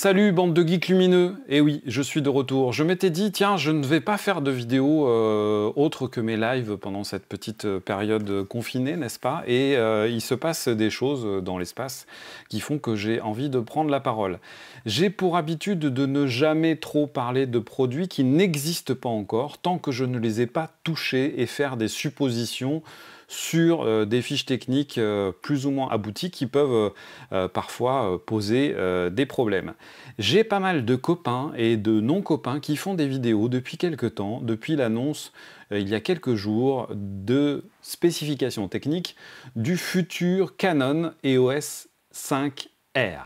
Salut bande de geeks lumineux Et eh oui, je suis de retour. Je m'étais dit, tiens, je ne vais pas faire de vidéos euh, autre que mes lives pendant cette petite euh, période confinée, n'est-ce pas Et euh, il se passe des choses dans l'espace qui font que j'ai envie de prendre la parole. J'ai pour habitude de ne jamais trop parler de produits qui n'existent pas encore tant que je ne les ai pas touchés et faire des suppositions sur euh, des fiches techniques euh, plus ou moins abouties qui peuvent euh, parfois poser des problèmes. J'ai pas mal de copains et de non-copains qui font des vidéos depuis quelques temps, depuis l'annonce il y a quelques jours de spécifications techniques du futur Canon EOS 5R.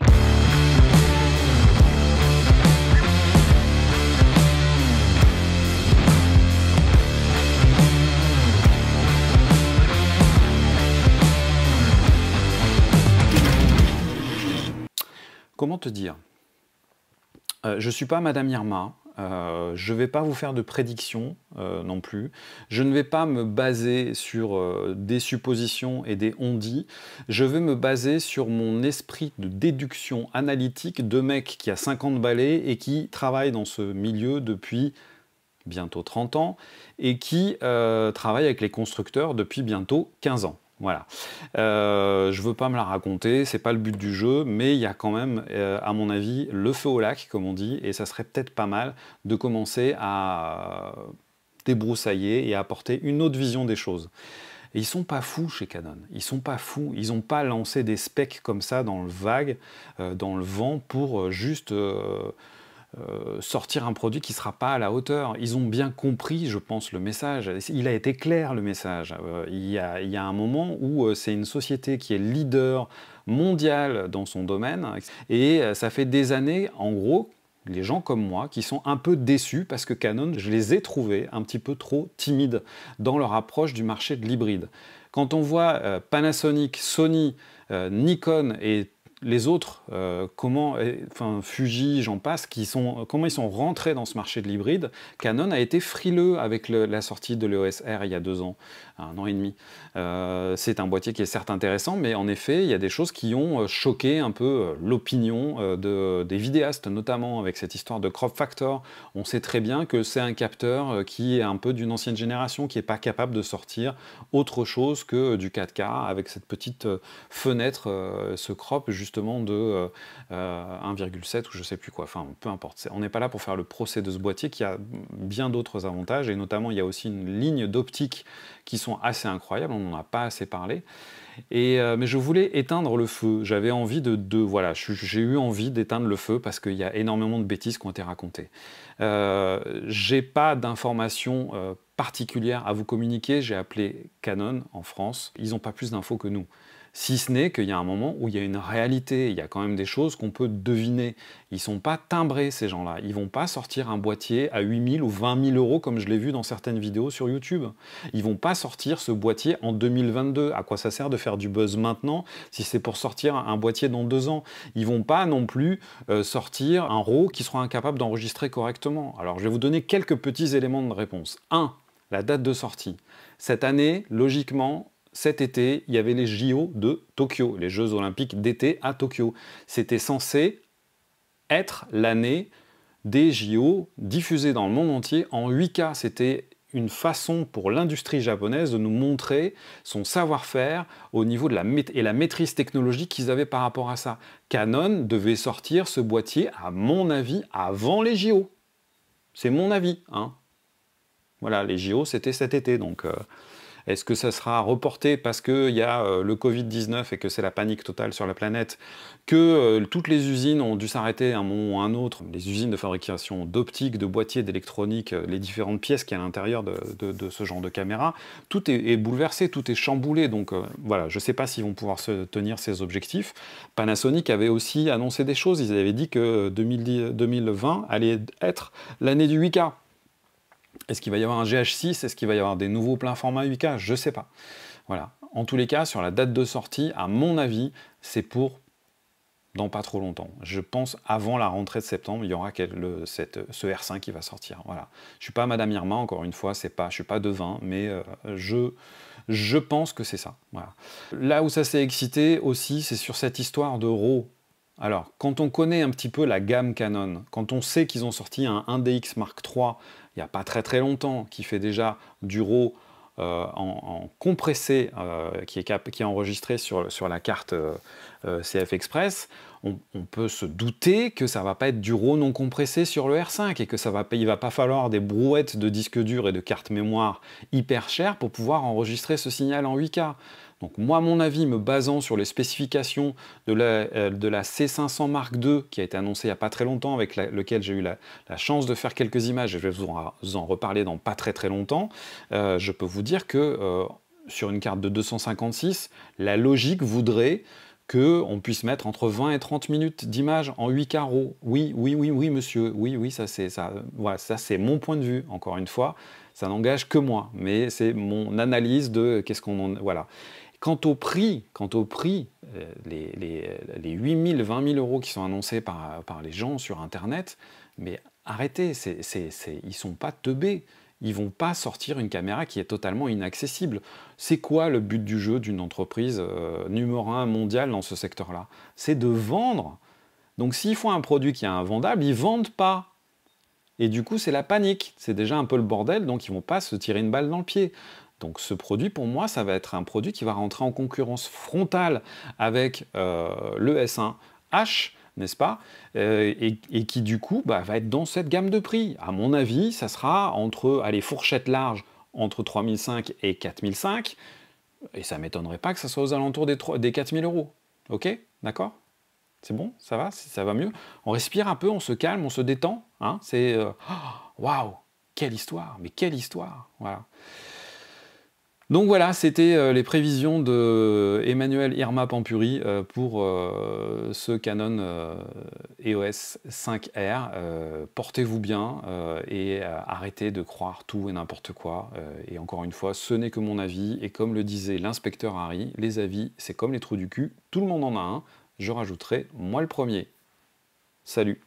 comment te dire euh, Je ne suis pas Madame Irma. Euh, je ne vais pas vous faire de prédictions euh, non plus. Je ne vais pas me baser sur des suppositions et des on-dit. Je vais me baser sur mon esprit de déduction analytique de mec qui a 50 balais et qui travaille dans ce milieu depuis bientôt 30 ans et qui travaille avec les constructeurs depuis bientôt 15 ans. Voilà. Euh, je veux pas me la raconter, c'est pas le but du jeu, mais il y a quand même, euh, à mon avis, le feu au lac, comme on dit, et ça serait peut-être pas mal de commencer à débroussailler et à apporter une autre vision des choses. Et ils sont pas fous chez Canon. Ils sont pas fous. Ils n'ont pas lancé des specs comme ça dans le vague, euh, dans le vent, pour juste euh, sortir un produit qui ne sera pas à la hauteur. Ils ont bien compris, je pense, le message. Il a été clair, le message. Euh, il, y a, un moment où euh, c'est une société qui est leader mondial dans son domaine. Et ça fait des années, en gros, les gens comme moi, qui sont un peu déçus parce que Canon, je les ai trouvés un petit peu trop timides dans leur approche du marché de l'hybride. Quand on voit Panasonic, Sony, Nikon et les autres, euh, comment, euh, enfin Fuji, j'en passe, qui sont, comment ils sont rentrés dans ce marché de l'hybride. Canon a été frileux avec la sortie de l'EOS R il y a deux ans, un an et demi. Euh, c'est un boîtier qui est certes intéressant, mais en effet, il y a des choses qui ont choqué un peu l'opinion de, des vidéastes, notamment avec cette histoire de crop factor. On sait très bien que c'est un capteur qui est un peu d'une ancienne génération, qui n'est pas capable de sortir autre chose que du 4K avec cette petite fenêtre, ce crop juste justement de 1,7 euh, ou je sais plus quoi. Enfin, peu importe. On n'est pas là pour faire le procès de ce boîtier qui a bien d'autres avantages et notamment il y a aussi une ligne d'optique qui sont assez incroyables. On n'en a pas assez parlé. Euh, mais je voulais éteindre le feu. J'avais envie de, voilà, j'ai eu envie d'éteindre le feu parce qu'il y a énormément de bêtises qui ont été racontées. Je euh, j'ai pas d'informations particulières à vous communiquer. J'ai appelé Canon en France. Ils n'ont pas plus d'infos que nous. Si ce n'est qu'il y a un moment où il y a une réalité, il y a quand même des choses qu'on peut deviner. Ils sont pas timbrés, ces gens-là. Ils vont pas sortir un boîtier à 8000 ou 20 000 euros, comme je l'ai vu dans certaines vidéos sur YouTube. Ils vont pas sortir ce boîtier en 2022. À quoi ça sert de faire du buzz maintenant si c'est pour sortir un boîtier dans deux ans Ils vont pas non plus euh, sortir un RAW qui sera incapable d'enregistrer correctement. Alors, je vais vous donner quelques petits éléments de réponse. 1. La date de sortie. Cette année, logiquement, cet été, il y avait les JO de Tokyo, les Jeux olympiques d'été à Tokyo. C'était censé être l'année des JO diffusés dans le monde entier en 8K. C'était une façon pour l'industrie japonaise de nous montrer son savoir-faire au niveau de la et la maîtrise technologique qu'ils avaient par rapport à ça. Canon devait sortir ce boîtier, à mon avis, avant les JO. C'est mon avis. Hein. Voilà, les JO, c'était cet été, donc... Euh, est-ce que ça sera reporté parce qu'il y a euh, le Covid-19 et que c'est la panique totale sur la planète Que euh, toutes les usines ont dû s'arrêter à un moment ou à un autre Les usines de fabrication d'optiques, de boîtiers, d'électronique, euh, les différentes pièces qu'il y a à l'intérieur de, ce genre de caméra, tout est, bouleversé, tout est chamboulé. Donc voilà, je ne sais pas s'ils vont pouvoir se tenir ces objectifs. Panasonic avait aussi annoncé des choses. Ils avaient dit que 2020 allait être l'année du 8K. Est-ce qu'il va y avoir un GH6 Est-ce qu'il va y avoir des nouveaux pleins formats 8K Je ne sais pas. Voilà. En tous les cas, sur la date de sortie, à mon avis, c'est pour dans pas trop longtemps. Je pense avant la rentrée de septembre, il y aura ce R5 qui va sortir. Voilà. Je suis pas Madame Irma, encore une fois, je pas, je suis pas devin, mais euh, je, je pense que c'est ça. Là où ça s'est excité aussi, c'est sur cette histoire de RAW. Alors, quand on connaît un petit peu la gamme Canon, quand on sait qu'ils ont sorti un 1DX Mark III il n'y a pas très très longtemps, qui fait déjà du RAW euh, en, compressé, euh, qui, est qui, est enregistré sur, sur la carte euh, CF Express, on, peut se douter que ça ne va pas être du RAW non compressé sur le R5 et que ça va, il va pas falloir des brouettes de disques durs et de cartes mémoire hyper chères pour pouvoir enregistrer ce signal en 8K. Donc moi, mon avis, me basant sur les spécifications de la, euh, C500 Mark II, qui a été annoncée il n'y a pas très longtemps, avec lequel j'ai eu la, chance de faire quelques images, et je vais vous en, reparler dans pas très très longtemps, euh, je peux vous dire que euh, sur une carte de 256, la logique voudrait qu'on puisse mettre entre 20 et 30 minutes d'image en 8 carreaux. Oui, oui, oui, oui, monsieur. Oui, oui, ça c'est ça. Voilà, ça c'est mon point de vue. Encore une fois, ça n'engage que moi, mais c'est mon analyse de qu'est-ce qu'on en... voilà. Quant au prix, quant au prix euh, les, 8 000, 20 000 euros qui sont annoncés par, les gens sur Internet, mais arrêtez, ils ne sont pas teubés. Ils vont pas sortir une caméra qui est totalement inaccessible. C'est quoi le but du jeu d'une entreprise euh, numéro un mondiale dans ce secteur-là C'est de vendre. Donc s'ils font un produit qui est invendable, ils ne vendent pas. Et du coup, c'est la panique. C'est déjà un peu le bordel, donc ils ne vont pas se tirer une balle dans le pied. Donc ce produit, pour moi, ça va être un produit qui va rentrer en concurrence frontale avec euh, le S1H, n'est-ce pas euh, et, qui du coup bah, va être dans cette gamme de prix. À mon avis, ça sera entre, allez, fourchette large, entre 3005 et 4005, et ça m'étonnerait pas que ça soit aux alentours des, des 4000 euros. Ok D'accord c'est bon Ça va Ça va mieux On respire un peu, on se calme, on se détend. Hein c'est. Euh, oh, waouh wow, Quelle histoire Mais quelle histoire Voilà. Donc voilà, c'était euh, les prévisions de euh, Emmanuel Irma Pampuri euh, pour ce Canon EOS e 5R. Portez-vous bien et arrêtez de croire tout et n'importe quoi. Et encore une fois, ce n'est que mon avis. Et comme le disait l'inspecteur Harry, les avis, c'est comme les trous du cul. Tout le monde en a un. Je rajouterai moi le premier. Salut